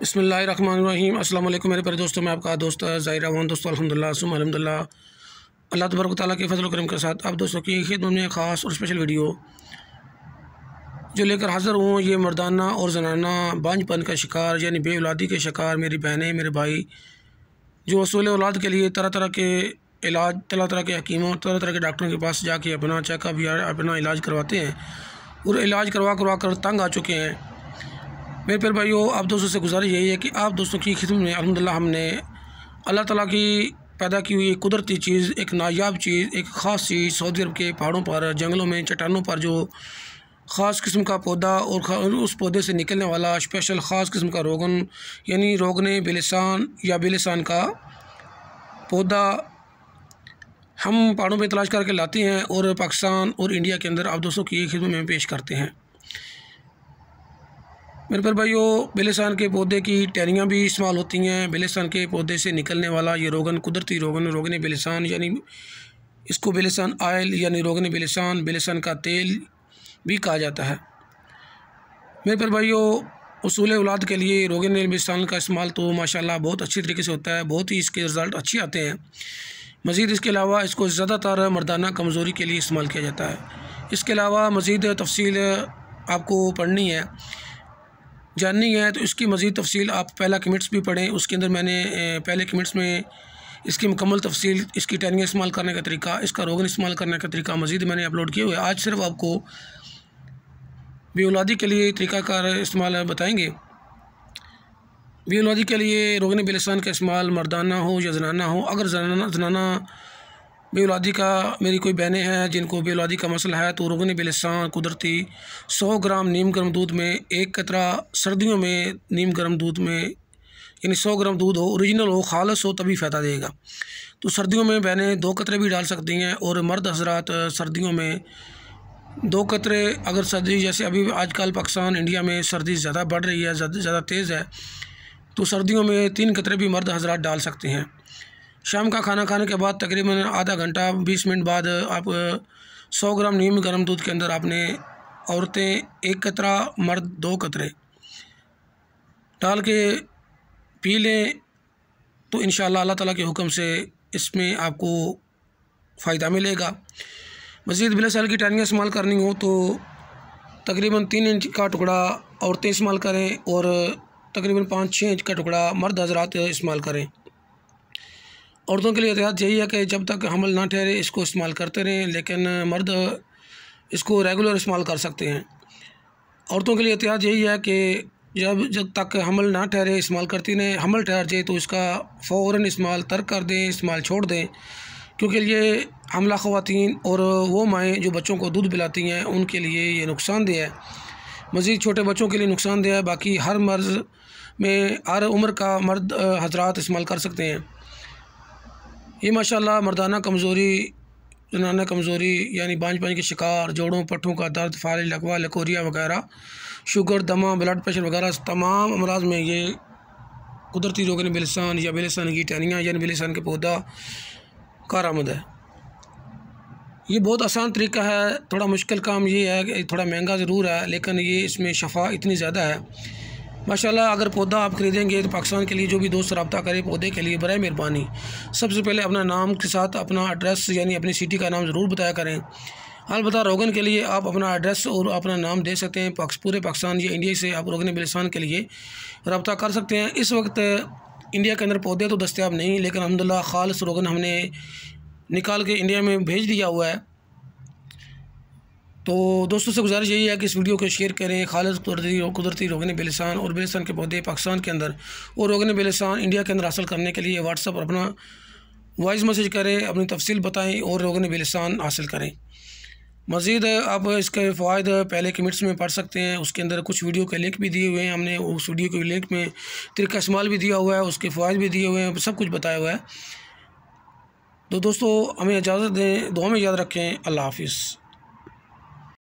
बसमीम असल मेरे प्यारे दोस्तों मैं आपका दोस्त ज़ाहिर हूँ दोस्तों अलहमदिल्ला सुम अलहमदिल्ला अल्लाह तबरक ताली के फजल करम के साथ आप दोस्तों की खिदमत में ख़ास और स्पेशल वीडियो जो लेकर हाज़िर हूँ ये मर्दाना और जनाना बांझपन का शिकार यानी औलादी के शिकार मेरी बहनें मेरे भाई जो असूल औलाद के लिए तरह तरह के इलाज तरह तरह के हकीमों तरह तरह के डॉक्टरों के पास जाके अपना चेकअप या अपना इलाज करवाते हैं और इलाज करवा करवा कर तंग आ चुके हैं मेरे प्यार भाइयों आप दोस्तों से गुजारिश यही है कि आप दोस्तों की खिदमत में अलहमदिल्ला हमने अल्लाह ताला की पैदा की हुई कुदरती चीज़ एक नायाब चीज़ एक ख़ास चीज़ सऊदी अरब के पहाड़ों पर जंगलों में चट्टानों पर जो ख़ास किस्म का पौधा और उस पौधे से निकलने वाला स्पेशल ख़ास किस्म का रोगन यानी रोगन बेलिसान या बेलिसान का पौधा हम पहाड़ों में तलाश करके लाते हैं और पाकिस्तान और इंडिया के अंदर आप दोस्तों की खिदमत में पेश करते हैं मेरे पर भाई वो बेलेसान के पौधे की टहनियाँ भी इस्तेमाल होती हैं बेलेसान के पौधे से निकलने वाला ये रोगन कुदरती रोगन रोगन बेलेसान यानी इसको बेलेसान आयल यानी रोगन बेलेसान बेलेसान का तेल भी कहा जाता है मेरे पर भाई वो असूल औलाद के लिए रोगन बेलेसान का इस्तेमाल तो माशाल्लाह बहुत अच्छी तरीके से होता है बहुत ही इसके रिज़ल्ट अच्छे आते हैं मज़ीद इसके अलावा इसको ज़्यादातर मर्दाना कमज़ोरी के लिए इस्तेमाल किया जाता है इसके अलावा मज़ीद तफसील आपको पढ़नी है जाननी है तो इसकी मज़ीद तफसील आप पहला कमिट्स भी पढ़ें उसके अंदर मैंने पहले कमिट्स में इसकी मुकम्मल तफसील इसकी टैनिंग इस्तेमाल करने का तरीका इसका रोगन इस्तेमाल करने का तरीका मज़ीद मैंने अपलोड किए हुए आज सिर्फ आपको बेलादी के लिए तरीक़ाकार इस्तेमाल बताएँगे बेलादी के लिए रोगन बिलसान का इस्तेमाल मर्दाना हो या जनाना हो अगर जनाना जनाना बेवलादी का मेरी कोई बहनें हैं जिनको बेवलादी का मसला है तो रोगन बेलसान कुदरती 100 ग्राम नीम गर्म दूध में एक कतरा सर्दियों में नीम गर्म दूध में यानी 100 ग्राम दूध हो ओरिजिनल हो खालस हो तभी फ़ायदा देगा तो सर्दियों में बहनें दो कतरे भी डाल सकती हैं और मर्द हजरात सर्दियों में दो कतरे अगर सर्दी जैसे अभी आजकल पाकिस्तान इंडिया में सर्दी ज़्यादा बढ़ रही है ज़्यादा तेज़ है तो सर्दियों में तीन कतरे भी मर्द हजरात डाल सकते हैं शाम का खाना खाने के बाद तकरीबन आधा घंटा बीस मिनट बाद आप सौ ग्राम नीम गर्म दूध के अंदर आपने औरतें एक कतरा मर्द दो कतरे डाल के पी लें तो इन अल्लाह ताला के हुक्म से इसमें आपको फ़ायदा मिलेगा मज़ीद बिलासल की टहनियाँ इस्तेमाल करनी हो तो तकरीबन तीन इंच का टुकड़ा औरतें इस्तेमाल करें और तकरीबन पाँच छः इंच का टुकड़ा मर्द हजरात इस्तेमाल करें औरतों के लिए एहतियात तो यही है कि जब तक हमल ना ठहरे इसको इस्तेमाल करते रहें लेकिन मर्द इसको रेगुलर इस्तेमाल कर सकते हैं औरतों के लिए एहतियात तो यही है कि जब जब तक हमल ना ठहरे इस्तेमाल करती रहें हमल ठहर जाए तो इसका फ़ौर इस्तेमाल तर्क कर दें इस्तेमाल छोड़ दें क्योंकि ये हमला ख़वान और वो माएँ जो बच्चों को दूध पिलाती हैं उनके लिए ये नुकसानदेह है मज़ीद छोटे बच्चों के लिए नुकसानदेह है बाकी हर मर्ज़ में हर उम्र का मर्द हजरात इस्तेमाल कर सकते हैं ये माशाल्लाह मर्दाना कमज़ोरी जनाना कमज़ोरी यानी बांझ पानी के शिकार जोड़ों पट्ठों का दर्द फ़ाल लकवा लकोरिया वगैरह शुगर दमा ब्लड प्रेशर वगैरह तमाम अमराज में ये कुदरती रोग ने बिलसान या बिलसान की टहनियाँ यानी बिलसान के पौधा आमद है ये बहुत आसान तरीका है थोड़ा मुश्किल काम ये है कि थोड़ा महंगा ज़रूर है लेकिन ये इसमें शफा इतनी ज़्यादा है माशाल्लाह अगर पौधा आप खरीदेंगे तो पाकिस्तान के लिए जो भी दोस्त रबता करें पौधे के लिए बर मेहरबानी सबसे पहले अपना नाम के साथ अपना एड्रेस यानी अपनी सिटी का नाम ज़रूर बताया करें अलबत् रोगन के लिए आप अपना एड्रेस और अपना नाम दे सकते हैं पाक, पूरे पाकिस्तान या इंडिया से आप रोगन बिलिस्तान के लिए रबता कर सकते हैं इस वक्त इंडिया के अंदर पौधे तो दस्तियाब नहीं लेकिन अलहमदिल्ला खालस रोगन हमने निकाल के इंडिया में भेज दिया हुआ है तो दोस्तों से गुजारिश यही है कि इस वीडियो को शेयर करें खालस कुदरती कुदरती रोगन बेलिसान और बेलिसान के पौधे पाकिस्तान के अंदर और रोगन बेलिसान इंडिया के अंदर हासिल करने के लिए व्हाट्सअप पर अपना वॉइस मैसेज करें अपनी तफसील बताएँ और रोगन बेलिसान हासिल करें मज़ीद आप इसके फ़ायद पहले कमिट्स में पढ़ सकते हैं उसके अंदर कुछ वीडियो के लिंक भी दिए हुए हैं हमने उस वीडियो के लिंक में तरीका इस्तेमाल भी दिया हुआ है उसके फ़ायद भी दिए हुए हैं सब कुछ बताया हुआ है तो दोस्तों हमें इजाज़त दें दुआ में याद रखें अल्लाह हाफिज़